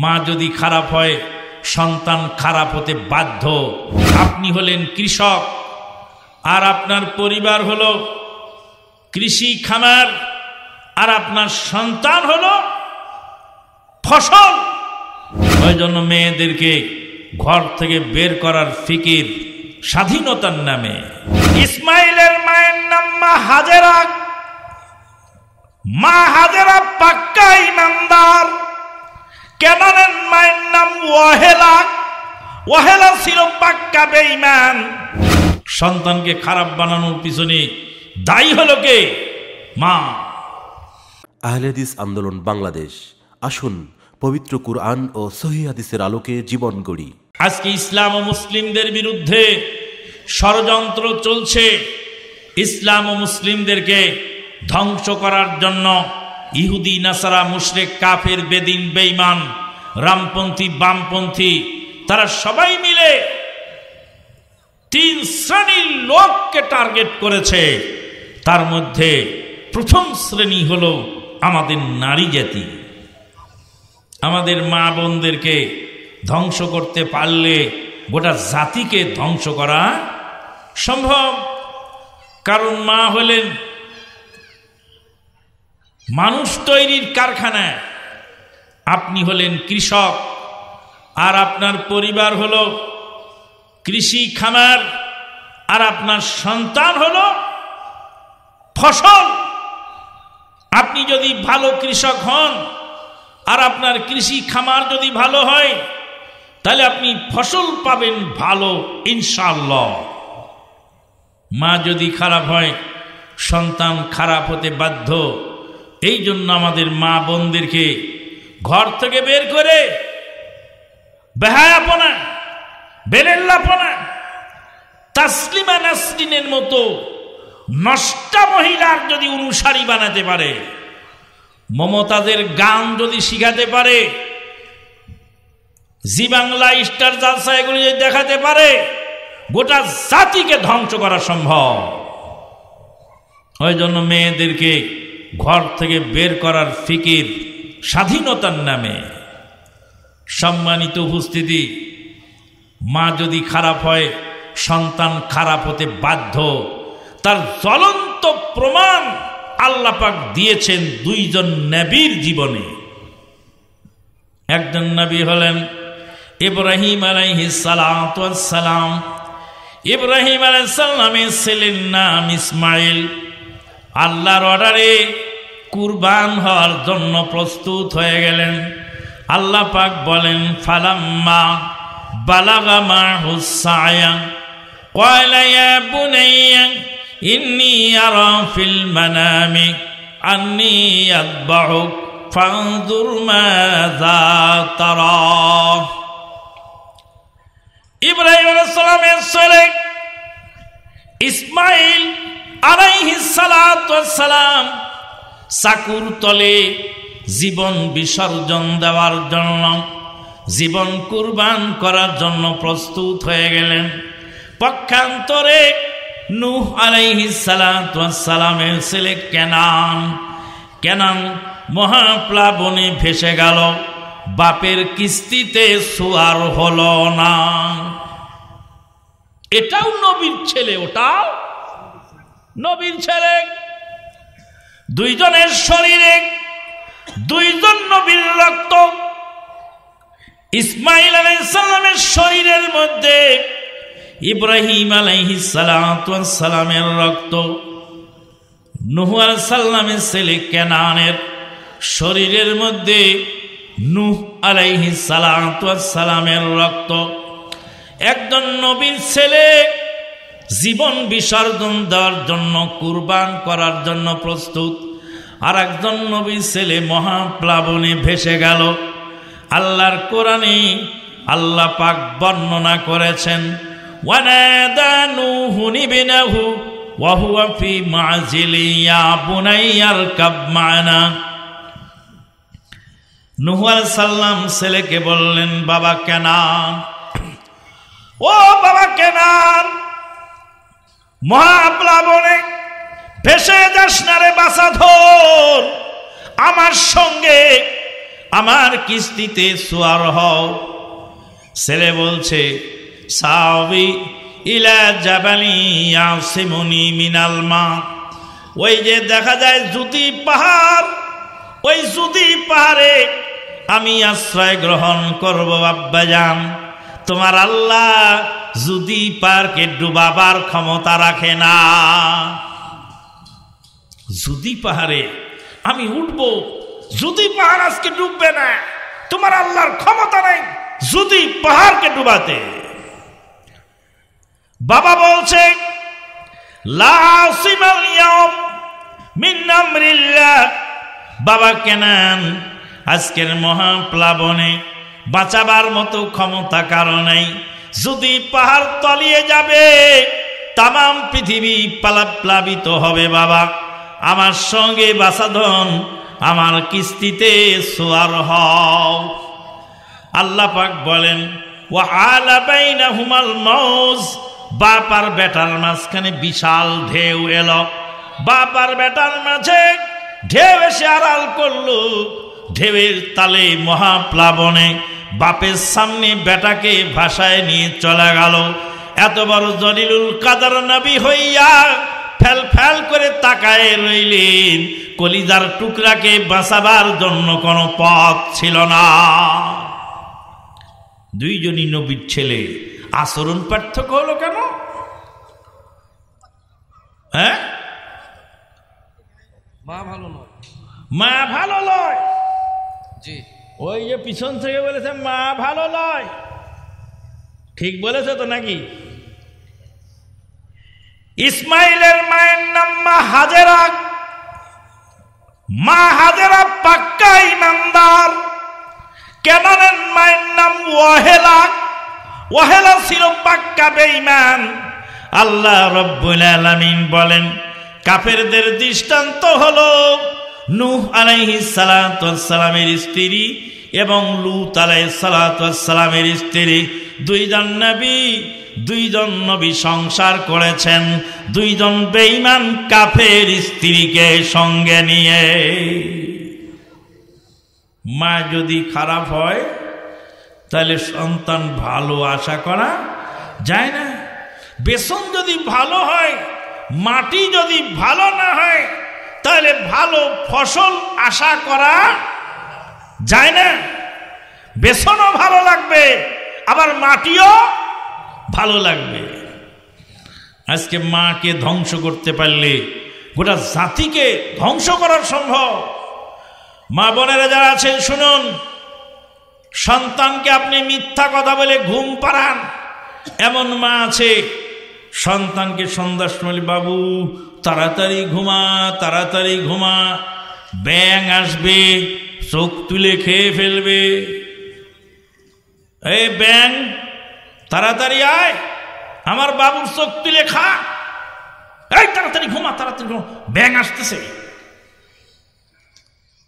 মা যদি খারাপ হয় সন্তান খারাপ হতে বাধ্য আপনি হলেন কৃষক আর আপনার পরিবার হলো কৃষি খামার আর আপনার সন্তান হলো ফসল ওই জন্য মেয়েদেরকে ঘর থেকে বের করার ফিকির স্বাধীনতার নামে ইসমাইলের মায়ের নাম মা হাজেরা মা হাজেরা পাক্কা ইমানদার কেনানের মায়ের নাম ওয়াহেলা ওয়াহেলা ছিল পাক্কা বেঈমান সন্তানকে খারাপ বানানোর পিছনে দায়ী হলো কে মা আহলেদিস আন্দোলন বাংলাদেশ আসুন পবিত্র কুরআন ও সহিদের আলোকে জীবন গড়ি আজকে ইসলাম ও মুসলিমদের বিরুদ্ধে ষড়যন্ত্র চলছে ইসলাম ও মুসলিমদেরকে ধ্বংস করার জন্য ইহুদি নাসারা মুশরেক কাফের বেদিন বেইমান রামপন্থী বামপন্থী তারা সবাই মিলে তিন শ্রেণীর লোককে টার্গেট করেছে তার মধ্যে প্রথম শ্রেণী হল আমাদের নারী জাতি আমাদের মা বোনদেরকে ধ্বংস করতে পারলে গোটা জাতিকে ধ্বংস করা সম্ভব কারণ মা হলেন মানুষ তৈরির কারখানায় আপনি হলেন কৃষক আর আপনার পরিবার হল কৃষি খামার আর আপনার সন্তান হল ফসল আপনি যদি ভালো কৃষক হন আর আপনার কৃষি খামার যদি ভালো হয় তাহলে আপনি ফসল পাবেন ভালো ইনশাল্লাহ মা যদি খারাপ হয় সন্তান খারাপ হতে বাধ্য এই জন্য আমাদের মা বোনদেরকে ঘর থেকে বের করে বেহায়াপনা বেলেল্লাপনা তাসলিমা নাসরিনের মতো নষ্টা মহিলার যদি অনুসারী বানাতে পারে মমতাদের গান যদি শিখাতে পারে জি বাংলা স্টার জালসা এগুলি যদি দেখাতে পারে গোটা জাতিকে ধ্বংস করা সম্ভব ওই জন্য মেয়েদেরকে ঘর থেকে বের করার ফিকির স্বাধীনতার নামে সম্মানিত উপস্থিতি মা যদি খারাপ হয় সন্তান খারাপ হতে বাধ্য তার জ্বলন্ত প্রমাণ আল্লাপাক দিয়েছেন দুইজন নবীর জীবনে একজন নাবী হলেন ইব্রাহিম আলাইহিসালাম ইব্রাহিম আলাইসাল্লামের ছেলের নাম ইসমাইল আল্লাহর অর্ডারে কুরবান হওয়ার জন্য প্রস্তুত হয়ে গেলেন আল্লাহ পাক বলেন ফালাম্মা বালাগামা হুসায়া কয়লায়া বুনাইয়া ইন্নি আরা ফিল মানামি আন্নি আদবাহুক ফানজুর মাযা তারা ইব্রাহিম আলাইহিস সালামের ছেলে ইসমাইল সালাম চাকুর তলে জীবন বিসর্জন দেওয়ার জন্য জীবন কুরবান করার জন্য প্রস্তুত হয়ে গেলেন পক্ষান্তরে নূহ আলাইহি সালামের ছেলে কেনান কেনান মহাপ্লাবনে ভেসে গেল বাপের কিস্তিতে সোয়ার হল না এটাও নবীর ছেলে ওটাও নবীর ছেলে দুইজনের শরীরে দুইজন নবীর রক্ত ইসমাইল আলাইসাল্লামের শরীরের মধ্যে ইব্রাহিম সালামের রক্ত নুহু সাল্লামের ছেলে কেনানের শরীরের মধ্যে নুহ আলাইহিসালামের রক্ত একজন নবীর ছেলে জীবন বিসর্জন দেওয়ার জন্য কুরবান করার জন্য প্রস্তুত আর একজন নবী ছেলে মহাপ্লাবনে ভেসে গেল আল্লাহর কোরআনে আল্লাহ পাক বর্ণনা করেছেন সাল্লাম ছেলেকে বললেন বাবা কেনান ও বাবা কেনান মহাপ্লাবনে ভেসে যাস না রে বাসাধর আমার সঙ্গে আমার কিস্তিতে সোয়ার হও ছেলে বলছে সাবি ইলা জাবালি আসিমনি মিনাল মা ওই যে দেখা যায় জ্যোতি পাহাড় ওই জ্যোতি পাহাড়ে আমি আশ্রয় গ্রহণ করব আব্বাজান তোমার আল্লাহ যদি পারকে ডুবাবার ক্ষমতা রাখে না যদি পাহাড়ে আমি উঠব যদি পাহাড় আজকে ডুববে না তোমার আল্লাহর ক্ষমতা নেই যদি পাহাড়কে ডুবাতে বাবা বলছে বাবা কেনান আজকের মহাপ্লাবনে বাঁচাবার মতো ক্ষমতা কারো নাই যদি পাহাড় তলিয়ে যাবে তাম পৃথিবী পালাপ্লাবিত হবে বাবা আমার সঙ্গে বাসাধন আমার কিস্তিতে সোয়ার হও আল্লাহ পাক বলেন ও আলাপাইনা হুমাল মৌজ বাপ আর বেটার মাঝখানে বিশাল ঢেউ এলো বাপ আর বেটার মাঝে ঢেউ এসে আড়াল করল ঢেউয়ের তালে মহাপ্লাবনে বাপের সামনে বেটাকে ভাষায় নিয়ে চলে গেল এত বড় জলিলুল কাদার নবী হইয়া ফেল ফ্যাল করে তাকায় রইলেন কলিদার টুকরাকে বাঁচাবার জন্য কোনো পথ ছিল না দুইজনই নবীর ছেলে আচরণ পার্থক্য হলো কেন হ্যাঁ মা ভালো নয় মা ভালো নয় জি ওই যে পিছন থেকে বলেছে মা ভালো নয় ঠিক বলেছে তো নাকি ইসমাইলের মায়ের নাম মা হাজেরা মা হাজেরা পাক্কা ইমানদার কেননের মায়ের নাম ওয়াহেলা ওয়াহেলা ছিল পাক্কা বেঈমান আল্লাহ রব্বুল আলামিন বলেন কাফেরদের দৃষ্টান্ত হলো নুহ আলাইহি সালামের স্ত্রী এবং লুত আলাই সালামের স্ত্রী দুইজন নবী দুইজন নবী সংসার করেছেন দুইজন বেঈমান কাফের স্ত্রীকে সঙ্গে নিয়ে মা যদি খারাপ হয় তাহলে সন্তান ভালো আশা করা যায় না বেসন যদি ভালো হয় মাটি যদি ভালো না হয় তাহলে ভালো ফসল আশা করা যায় না বেসনও ভালো লাগবে আবার মাটিও ভালো লাগবে আজকে মাকে ধ্বংস করতে পারলে গোটা জাতিকে ধ্বংস করা সম্ভব মা বোনেরা যারা আছেন শুনুন সন্তানকে আপনি মিথ্যা কথা বলে ঘুম পাড়ান এমন মা আছে সন্তানকে সন্ধ্যার বাবু তাড়াতাড়ি ঘুমা তাড়াতাড়ি ঘুমা ব্যাং আসবে চোখ তুলে খেয়ে ফেলবে এই ব্যাং তাড়াতাড়ি আয় আমার বাবুর চোখ তুলে খা এই তাড়াতাড়ি ঘুমা তাড়াতাড়ি ঘুমা ব্যাং আসতেছে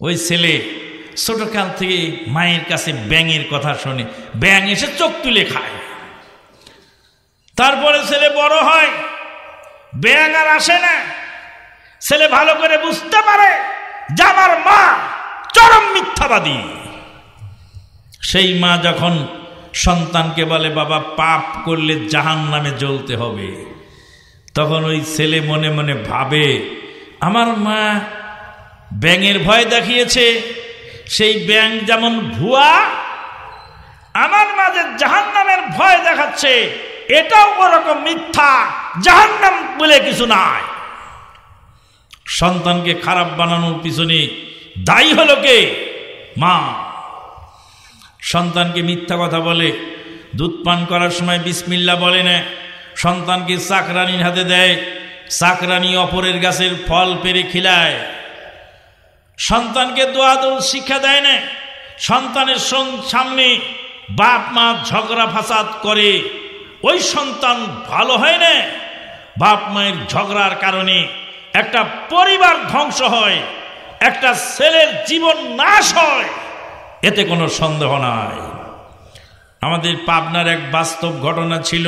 ওই ছেলে ছোটকাল থেকে মায়ের কাছে ব্যাঙের কথা শোনে ব্যাং এসে চোখ তুলে খায় তারপরে ছেলে বড় হয় বেয়াঙ্গার আসে না ছেলে ভালো করে বুঝতে পারে যে আমার মা চরম মিথ্যাবাদী সেই মা যখন সন্তানকে বলে বাবা পাপ করলে জাহান নামে জ্বলতে হবে তখন ওই ছেলে মনে মনে ভাবে আমার মা ব্যাঙের ভয় দেখিয়েছে সেই ব্যাঙ যেমন ভুয়া আমার মাঝে জাহান নামের ভয় দেখাচ্ছে এটাও ওরকম মিথ্যা জাহান্নাম বলে কিছু নাই সন্তানকে খারাপ বানানোর পিছনে দায়ী হলো কে মা সন্তানকে মিথ্যা কথা বলে দুধ পান করার সময় বিসমিল্লা বলে না সন্তানকে চাকরানির হাতে দেয় চাকরানি অপরের গাছের ফল পেরে খিলায় সন্তানকে দোয়াদৌড় শিক্ষা দেয় না সন্তানের সামনে বাপ মা ঝগড়া ফাসাদ করে ওই সন্তান ভালো হয় না বাপ মায়ের ঝগড়ার কারণে একটা পরিবার ধ্বংস হয় একটা ছেলের জীবন নাশ হয় এতে কোনো সন্দেহ নাই আমাদের পাবনার এক বাস্তব ঘটনা ছিল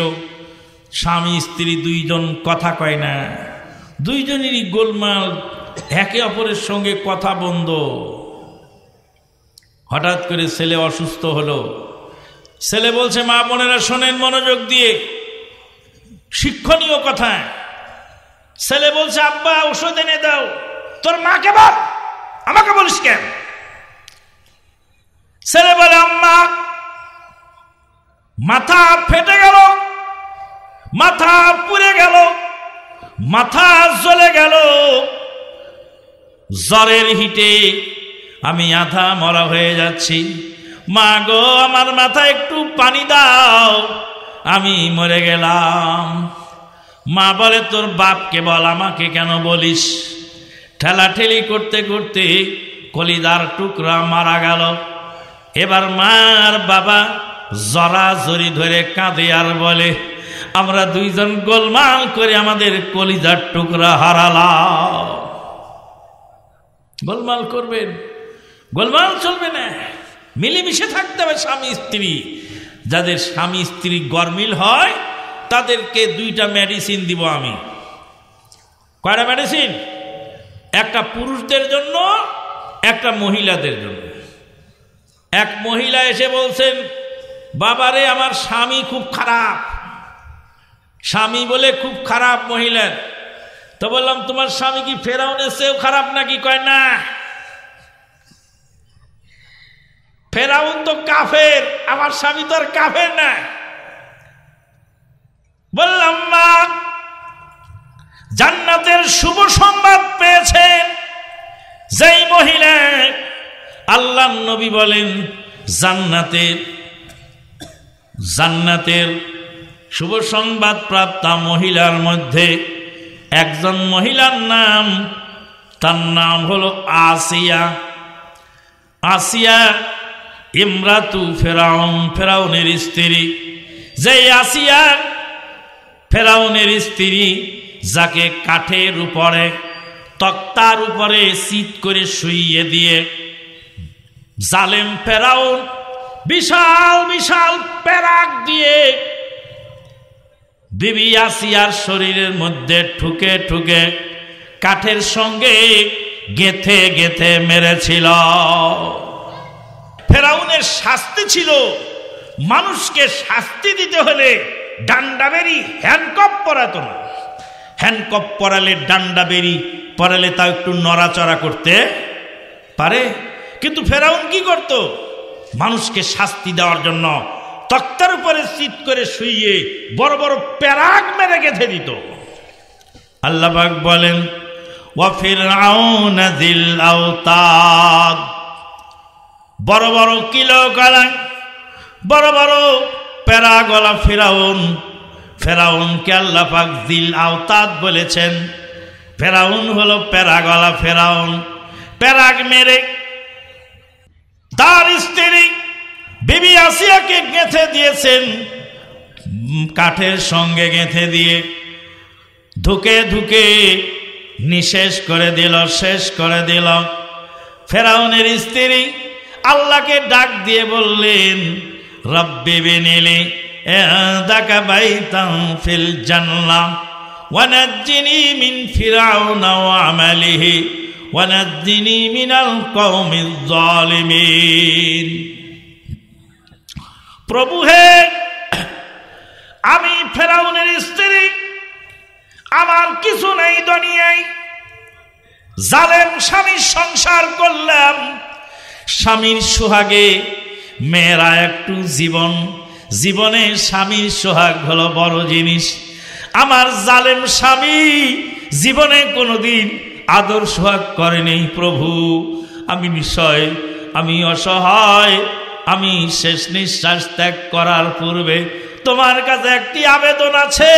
স্বামী স্ত্রী দুইজন কথা কয় না দুইজনেরই গোলমাল একে অপরের সঙ্গে কথা বন্ধ হঠাৎ করে ছেলে অসুস্থ হলো ছেলে বলছে মা বোনেরা শোনেন মনোযোগ দিয়ে শিক্ষণীয় কথা ছেলে বলছে আব্বা ঔষধ এনে দাও তোর মাকে বল আমাকে বলিস কেন ছেলে বলে আম্মা মাথা ফেটে গেল মাথা পুড়ে গেল মাথা জ্বলে গেল জ্বরের হিটে আমি আধা মরা হয়ে যাচ্ছি মা গো আমার মাথায় একটু পানি দাও আমি মরে গেলাম মা বলে তোর বাপকে বল আমাকে কেন বলিস ঠেলা ঠেলি করতে করতে কলিদার টুকরা মারা গেল এবার মার বাবা জরা জরি ধরে কাঁদে আর বলে আমরা দুইজন গোলমাল করে আমাদের কলিদার টুকরা হারালাম গোলমাল করবেন গোলমাল চলবে না মিলেমিশে থাকতে হবে স্বামী স্ত্রী যাদের স্বামী স্ত্রী গরমিল হয় তাদেরকে দুইটা মেডিসিন দিব আমি কয়টা মেডিসিন একটা পুরুষদের জন্য একটা মহিলাদের জন্য এক মহিলা এসে বলছেন বাবারে আমার স্বামী খুব খারাপ স্বামী বলে খুব খারাপ মহিলার তো বললাম তোমার স্বামী কি ফেরাউনের চেয়েও খারাপ নাকি কয় না ফেরাউন তো কাফের আমার স্বামী তো আর কাফের না বললাম মা জান্নাতের শুভ সংবাদ পেয়েছেন যেই মহিলা আল্লাহ নবী বলেন জান্নাতের জান্নাতের শুভ সংবাদ প্রাপ্তা মহিলার মধ্যে একজন মহিলার নাম তার নাম হলো আসিয়া আসিয়া ইমরাতু ফেরাউন ফেরাউনের স্ত্রী যে আসিয়া ফেরাউনের স্ত্রী যাকে কাঠের উপরে তক্তার উপরে শীত করে শুইয়ে দিয়ে জালেম ফেরাউন বিশাল বিশাল প্যারাক দিয়ে বিবি আসিয়ার শরীরের মধ্যে ঠুকে ঠুকে কাঠের সঙ্গে গেথে গেথে মেরেছিল ফেরাউনের শাস্তি ছিল মানুষকে শাস্তি দিতে হলে ডান্ডা বেরি হ্যান্ডকপ পরাতো না হ্যান্ডকপ পরালে ডান্ডা বেরি পরালে তাও একটু নড়াচড়া করতে পারে কিন্তু ফেরাউন কি করত মানুষকে শাস্তি দেওয়ার জন্য তক্তার উপরে চিত করে শুইয়ে বড় বড় প্যারাক মেরে গেঁথে দিত আল্লাহ বলেন ওয়াফির আউন দিল আওতাদ বড় বড় কিলো গলায় বড় বড় প্যারা গলা ফেরাউন ফেরাউন আল্লাহ দিল আওতাত বলেছেন ফেরাউন হলো প্যারা গলা ফেরাউন প্যারাগ মেরে তার স্ত্রী বিবি আসিয়াকে গেঁথে দিয়েছেন কাঠের সঙ্গে গেঁথে দিয়ে ধুকে ধুকে নিঃশেষ করে দিল শেষ করে দিল ফেরাউনের স্ত্রী আল্লাহকে ডাক দিয়ে বললেন রব্বে বেনেলে জানলাম মিন প্রভু হে আমি ফেরাউনের স্ত্রী আমার কিছু নেই দনিয়াই জালেম স্বামী সংসার করলাম স্বামীর সোহাগে মেয়েরা একটু জীবন জীবনে স্বামীর সোহাগ হলো বড় জিনিস আমার জালেম স্বামী জীবনে কোনোদিন আদর সোহাগ করেনি প্রভু আমি নিশ্চয় আমি অসহায় আমি শেষ নিঃশ্বাস ত্যাগ করার পূর্বে তোমার কাছে একটি আবেদন আছে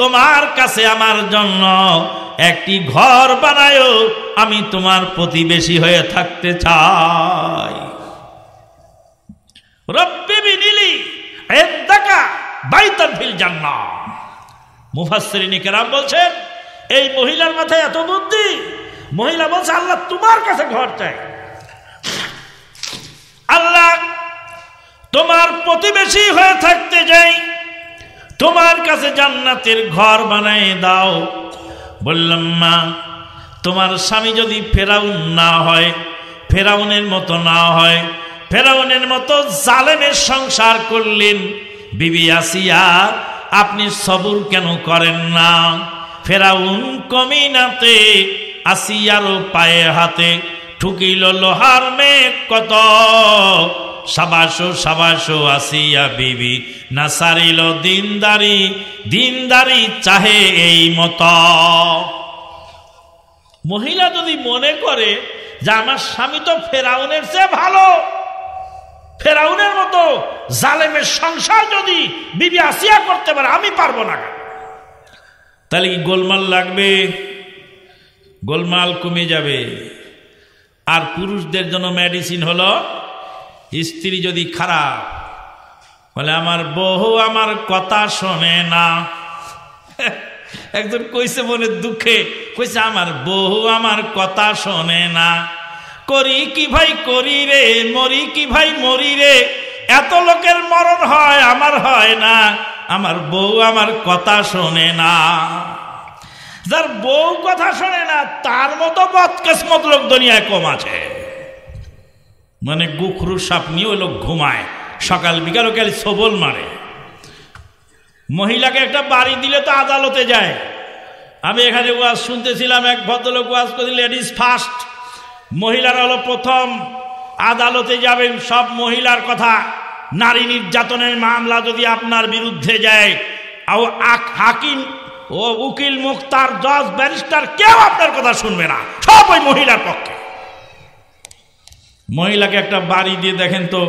তোমার কাছে আমার জন্য একটি ঘর বানায়ও আমি তোমার প্রতিবেশী হয়ে থাকতে চাই রব্বিবি নিলি এন্দাকা বাইতান ফিল জান্নাহ মুফাসসিরিনী কেরাম বলছেন এই মহিলার মাথায় এত বুদ্ধি মহিলা বলছে আল্লাহ তোমার কাছে ঘর চাই আল্লাহ তোমার প্রতিবেশী হয়ে থাকতে যাই তোমার কাছে জান্নাতের ঘর বানায় দাও বললাম মা তোমার স্বামী যদি ফেরাউন না হয় ফেরাউনের মতো না হয় ফেরাউনের মতো জালেমের সংসার করলেন বিবি আসিয়া আপনি সবুর কেন করেন না ফেরাউন কমিনাতে আসিয়ারও পায়ে হাতে ঠুকিল লোহার মেঘ কত সাবাসো সাবাসো আসিয়া বিবি না সারিল দিনদারি দিনদারি চাহে এই মত মহিলা যদি মনে করে যে আমার স্বামী তো ফেরাউনের চেয়ে ভালো ফেরাউনের মতো জালেমের সংসার যদি বিবি আসিয়া করতে পারে আমি পারবো না তাহলে কি গোলমাল লাগবে গোলমাল কমে যাবে আর পুরুষদের জন্য মেডিসিন হলো স্ত্রী যদি খারাপ বলে আমার বহু আমার কথা শোনে না একজন কইছে মনে দুঃখে কইছে আমার বহু আমার কথা শোনে না করি কি ভাই করি রে মরি কি ভাই মরি রে এত লোকের মরণ হয় আমার হয় না আমার বউ আমার কথা শোনে না যার বউ কথা শোনে না তার মতো বদকেসমত লোক দুনিয়ায় কম আছে মানে গুখরু সাপ নিয়ে ওই লোক ঘুমায় সকাল বিকাল ওকে সবল মারে মহিলাকে একটা বাড়ি দিলে তো আদালতে যায় আমি এখানে ওয়াজ শুনতেছিলাম এক ভদ্রলোক ওয়াজ করে লেডিস ফার্স্ট মহিলারা হলো প্রথম আদালতে যাবেন সব মহিলার কথা নারী নির্যাতনের মামলা যদি আপনার বিরুদ্ধে যায় আও হাকিম ও উকিল মুক্তার জজ ব্যারিস্টার কেউ আপনার কথা শুনবে না সব ওই মহিলার পক্ষে মহিলাকে একটা বাড়ি দিয়ে দেখেন তো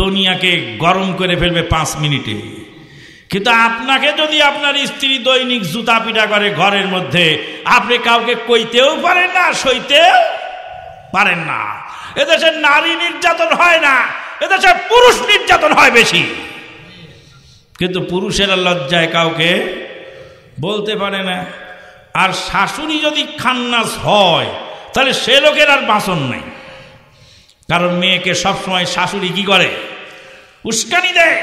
দুনিয়াকে গরম করে ফেলবে পাঁচ মিনিটে কিন্তু আপনাকে যদি আপনার স্ত্রী দৈনিক জুতা পিটা করে ঘরের মধ্যে আপনি কাউকে কইতেও পারেন না সইতে পারেন না এদেশে নারী নির্যাতন হয় না এদেশে পুরুষ নির্যাতন হয় বেশি কিন্তু পুরুষেরা লজ্জায় কাউকে বলতে পারে না আর শাশুড়ি যদি খান্নাস হয় তাহলে সে লোকের আর বাসন নেই কারণ মেয়েকে সবসময় শাশুড়ি কি করে উস্কানি দেয়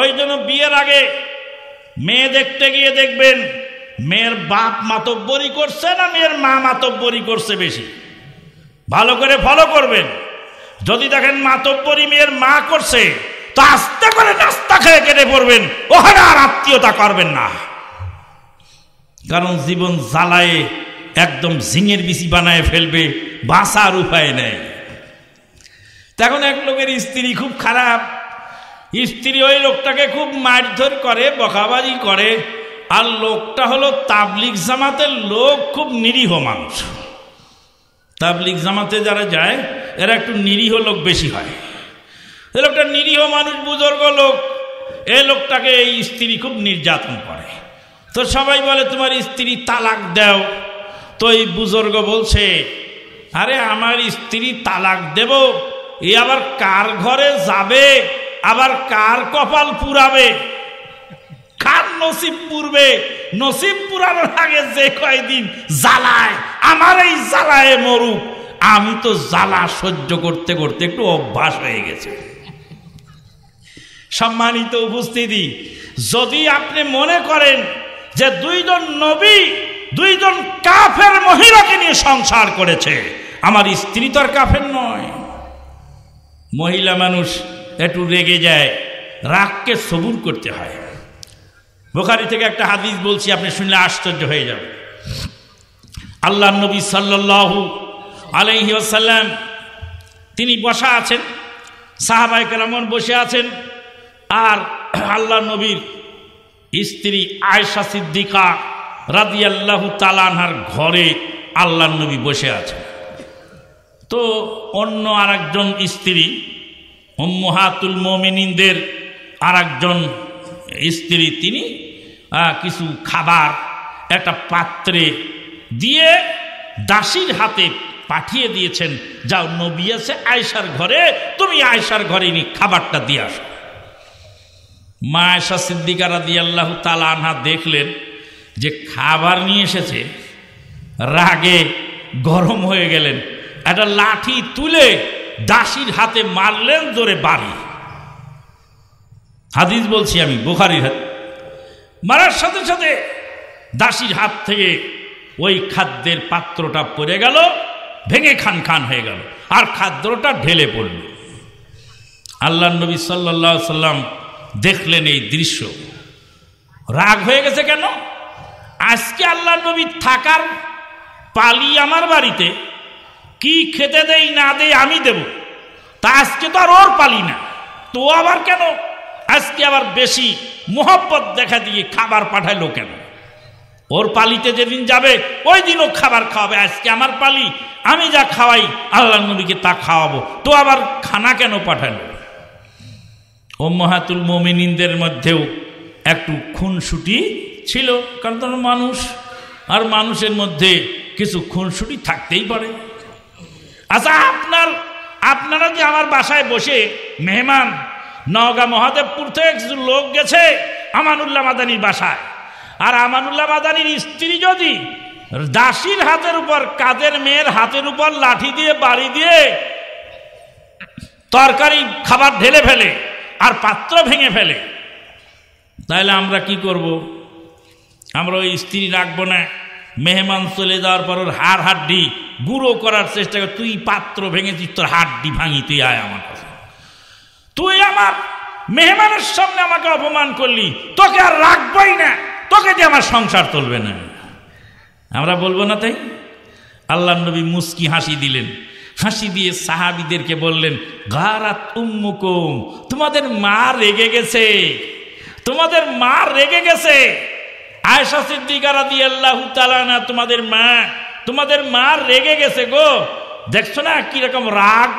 ওই জন্য বিয়ের আগে মেয়ে দেখতে গিয়ে দেখবেন মেয়ের বাপ মাতব্বরি করছে না মেয়ের মা মাতব্বরি করছে বেশি ভালো করে ফলো করবেন যদি দেখেন মাতব্বরি মেয়ের মা করছে তো আস্তে করে নাস্তা খেয়ে কেটে পড়বেন ওখানে আর আত্মীয়তা করবেন না কারণ জীবন জ্বালায় একদম ঝিঙের বিচি বানায় ফেলবে বাঁচার উপায় নেয় তখন এক লোকের স্ত্রী খুব খারাপ স্ত্রী ওই লোকটাকে খুব মারধর করে বকাবাজি করে আর লোকটা হলো তাবলিক জামাতের লোক খুব নিরীহ মানুষ তাবলিক জামাতে যারা যায় এরা একটু নিরীহ লোক বেশি হয় এ লোকটা নিরীহ মানুষ বুজুর্গ লোক এ লোকটাকে এই স্ত্রী খুব নির্যাতন করে তো সবাই বলে তোমার স্ত্রী তালাক দাও তো এই বুজুর্গ বলছে আরে আমার স্ত্রী তালাক দেব এ আবার কার ঘরে যাবে আবার কার কপাল পুরাবে কার নসিব পুরবে নসিব পুরানোর আগে যে কয়দিন জ্বালায় আমার এই জ্বালায় মরুক আমি তো জ্বালা সহ্য করতে করতে একটু অভ্যাস হয়ে গেছে সম্মানিত উপস্থিতি যদি আপনি মনে করেন যে দুইজন নবী দুইজন কাফের মহিলাকে নিয়ে সংসার করেছে আমার স্ত্রী তো আর কাফের নয় মহিলা মানুষ একটু রেগে যায় রাগকে সবুর করতে হয় বোখারি থেকে একটা হাদিস বলছি আপনি শুনলে আশ্চর্য হয়ে যাবে আল্লাহ নবী সাল্লু আলহি আসাল্লাম তিনি বসা আছেন সাহাবাই কেরামন বসে আছেন আর আল্লাহ নবীর স্ত্রী আয়সা সিদ্দিকা রাদিয়াল্লাহু তালানহার ঘরে আল্লাহ নবী বসে আছেন তো অন্য আর একজন স্ত্রী উম্মহাতুল মমিনদের আর একজন স্ত্রী তিনি কিছু খাবার একটা পাত্রে দিয়ে দাসীর হাতে পাঠিয়ে দিয়েছেন যাও নবী আছে আয়সার ঘরে তুমি আয়সার ঘরে নি খাবারটা দিয়ে আসো মা আয়সা সিদ্দিকারা দি আল্লাহ তালা আনহা দেখলেন যে খাবার নিয়ে এসেছে রাগে গরম হয়ে গেলেন একটা লাঠি তুলে দাসির হাতে মারলেন জোরে বাড়ি হাদিস বলছি আমি বোখারির হাত মারার সাথে সাথে দাসির হাত থেকে ওই খাদ্যের পাত্রটা পড়ে গেল ভেঙে খান খান হয়ে গেল আর খাদ্যটা ঢেলে পড়ল আল্লাহ নবী সাল্লাহ সাল্লাম দেখলেন এই দৃশ্য রাগ হয়ে গেছে কেন আজকে আল্লাহ নবী থাকার পালি আমার বাড়িতে কি খেতে দেই না দেই আমি দেব তা আজকে তো আর ওর পালি না তো আবার কেন আজকে আবার বেশি মোহব্বত দেখা দিয়ে খাবার পাঠাইলো কেন ওর পালিতে যেদিন যাবে ওই দিনও খাবার খাওয়াবে আজকে আমার পালি আমি যা খাওয়াই আল্লাহ নবীকে তা খাওয়াবো তো আবার খানা কেন পাঠালো ও মহাতুল মমিনিনদের মধ্যেও একটু খুনসুটি ছিল কারণ মানুষ আর মানুষের মধ্যে কিছু খুনসুটি থাকতেই পারে আচ্ছা আপনার আপনারা যে আমার বাসায় বসে মেহমান নওগাঁ মহাদেবপুর থেকে কিছু লোক গেছে আমানুল্লাহ মাদানির বাসায় আর আমানুল্লাহ মাদানির স্ত্রী যদি দাসীর হাতের উপর কাদের মেয়ের হাতের উপর লাঠি দিয়ে বাড়ি দিয়ে তরকারি খাবার ঢেলে ফেলে আর পাত্র ভেঙে ফেলে তাহলে আমরা কি করব। আমরা ওই স্ত্রী রাখবো না মেহমান চলে যাওয়ার পর ওর হাড় হাড্ডি গুঁড়ো করার চেষ্টা কর তুই পাত্র ভেঙেছিস তোর হাড্ডি ভাঙি তুই আয় আমার কাছে তুই আমার মেহমানের সামনে আমাকে অপমান করলি তোকে আর রাখবই না তোকে দিয়ে আমার সংসার চলবে না আমরা বলবো না তাই আল্লাহ নবী মুস্কি হাসি দিলেন হাসি দিয়ে সাহাবিদেরকে বললেন গারাত উম্মুকুম তোমাদের মা রেগে গেছে তোমাদের মা রেগে গেছে আয়সা সিদ্দিকারা দিয়ে আল্লাহ তালানা তোমাদের মা তোমাদের মা রেগে গেছে গো দেখছো না কীরকম রাগ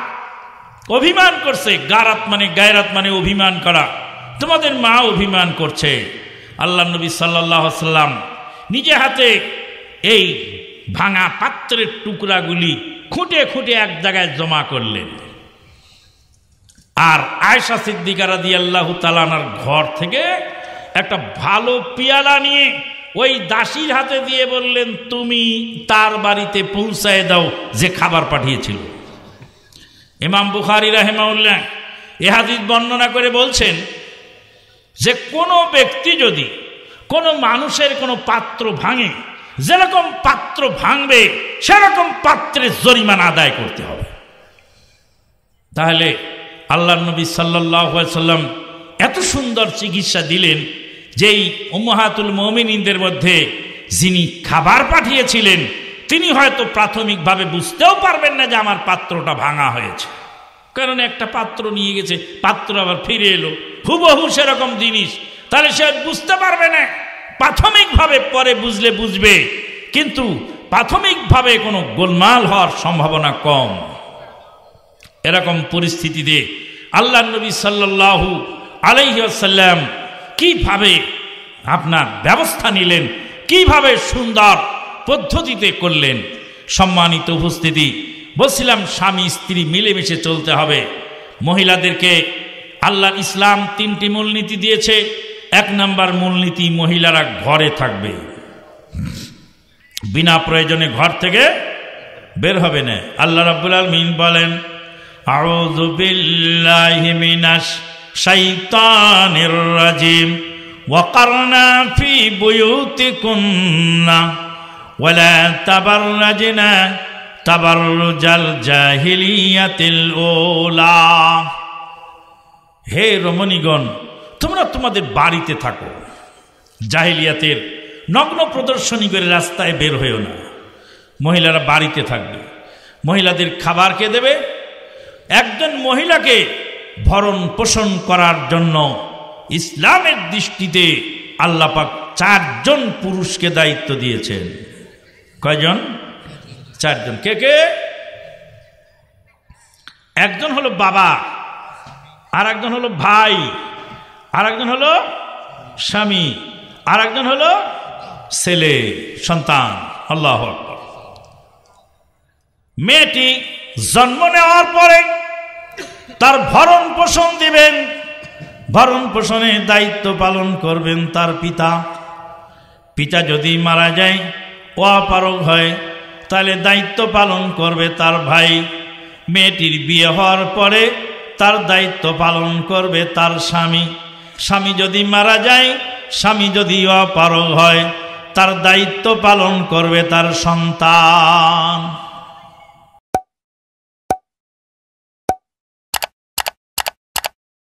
অভিমান করছে গারাত মানে গায়রাত মানে অভিমান করা তোমাদের মা অভিমান করছে আল্লাহ নবী সাল্লাহ সাল্লাম নিজে হাতে এই ভাঙা পাত্রের টুকরাগুলি খুঁটে খুঁটে এক জায়গায় জমা করলেন আর আয়সা সিদ্দিকারা দিয়ে আল্লাহ তালানার ঘর থেকে একটা ভালো পিয়ালা নিয়ে ওই দাসীর হাতে দিয়ে বললেন তুমি তার বাড়িতে পৌঁছায় দাও যে খাবার পাঠিয়েছিল ইমাম বুখারি রাহেমাউল্লাহ এহাদিদ বর্ণনা করে বলছেন যে কোনো ব্যক্তি যদি কোনো মানুষের কোনো পাত্র ভাঙে যেরকম পাত্র ভাঙবে সেরকম পাত্রের জরিমানা আদায় করতে হবে তাহলে আল্লাহ নবী সাল্লাহ সাল্লাম এত সুন্দর চিকিৎসা দিলেন যেই ওমহাতুল মমিনীদের মধ্যে যিনি খাবার পাঠিয়েছিলেন তিনি হয়তো প্রাথমিকভাবে বুঝতেও পারবেন না যে আমার পাত্রটা ভাঙা হয়েছে কারণ একটা পাত্র নিয়ে গেছে পাত্র আবার ফিরে এলো হুবহু সেরকম জিনিস তাহলে সে বুঝতে পারবে না প্রাথমিকভাবে পরে বুঝলে বুঝবে কিন্তু প্রাথমিকভাবে কোনো গোলমাল হওয়ার সম্ভাবনা কম এরকম পরিস্থিতিতে আল্লাহ নবী সাল্লাহু আলহ্লাম কিভাবে আপনার ব্যবস্থা নিলেন কিভাবে সুন্দর পদ্ধতিতে করলেন সম্মানিত উপস্থিতি বলছিলাম স্বামী স্ত্রী মিলেমিশে চলতে হবে মহিলাদেরকে আল্লাহ ইসলাম তিনটি মূলনীতি দিয়েছে এক নাম্বার মূলনীতি মহিলারা ঘরে থাকবে বিনা প্রয়োজনে ঘর থেকে বের হবে না আল্লাহ রাবুল আলমিন বলেন আউযু বিল্লাহি মিনাশ শাইতানির রাজিম ওয়াকারনা ফি বুয়ুতিকুন্না ওয়ালা তাবার জাল জাহিলিয়াতিল ওলা হে রমণীগণ তোমরা তোমাদের বাড়িতে থাকো জাহিলিয়াতের নগ্ন প্রদর্শনী করে রাস্তায় বের হইও না মহিলারা বাড়িতে থাকবে মহিলাদের খাবার খেয়ে দেবে একজন মহিলাকে ভরণ পোষণ করার জন্য ইসলামের দৃষ্টিতে আল্লাপাক চারজন পুরুষকে দায়িত্ব দিয়েছেন কয়জন চারজন কে কে একজন হলো বাবা আর একজন হলো ভাই আর একজন হলো স্বামী আর একজন হলো ছেলে সন্তান আল্লাহ মেয়েটি জন্ম নেওয়ার পরে তার ভরণ পোষণ দিবেন ভরণ পোষণের দায়িত্ব পালন করবেন তার পিতা পিতা যদি মারা যায় ও অপারক হয় তাহলে দায়িত্ব পালন করবে তার ভাই মেয়েটির বিয়ে হওয়ার পরে তার দায়িত্ব পালন করবে তার স্বামী স্বামী যদি মারা যায় স্বামী যদি অপারক হয় তার দায়িত্ব পালন করবে তার সন্তান